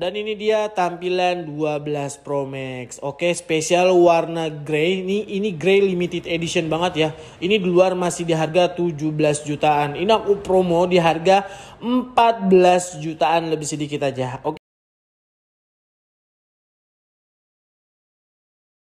Dan ini dia tampilan 12 Pro Max. Oke, spesial warna grey. Ini ini grey limited edition banget ya. Ini di luar masih di harga 17 jutaan. Ini aku promo di harga 14 jutaan lebih sedikit aja. Oke.